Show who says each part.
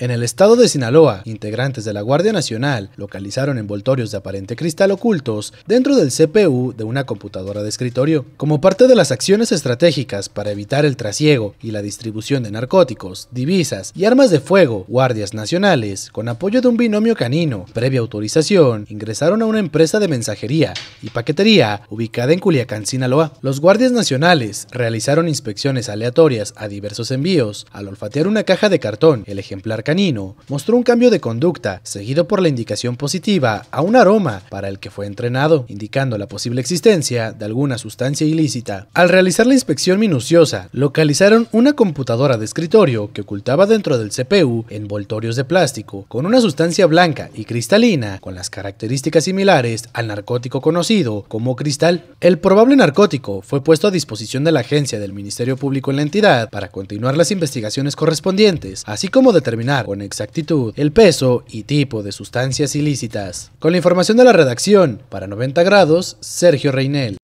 Speaker 1: En el estado de Sinaloa, integrantes de la Guardia Nacional localizaron envoltorios de aparente cristal ocultos dentro del CPU de una computadora de escritorio. Como parte de las acciones estratégicas para evitar el trasiego y la distribución de narcóticos, divisas y armas de fuego, guardias nacionales, con apoyo de un binomio canino, previa autorización, ingresaron a una empresa de mensajería y paquetería ubicada en Culiacán, Sinaloa. Los guardias nacionales realizaron inspecciones aleatorias a diversos envíos al olfatear una caja de cartón, el ejemplar canino mostró un cambio de conducta, seguido por la indicación positiva a un aroma para el que fue entrenado, indicando la posible existencia de alguna sustancia ilícita. Al realizar la inspección minuciosa, localizaron una computadora de escritorio que ocultaba dentro del CPU envoltorios de plástico con una sustancia blanca y cristalina con las características similares al narcótico conocido como cristal. El probable narcótico fue puesto a disposición de la agencia del Ministerio Público en la entidad para continuar las investigaciones correspondientes, así como determinar con exactitud el peso y tipo de sustancias ilícitas. Con la información de la redacción, para 90 grados, Sergio Reinel.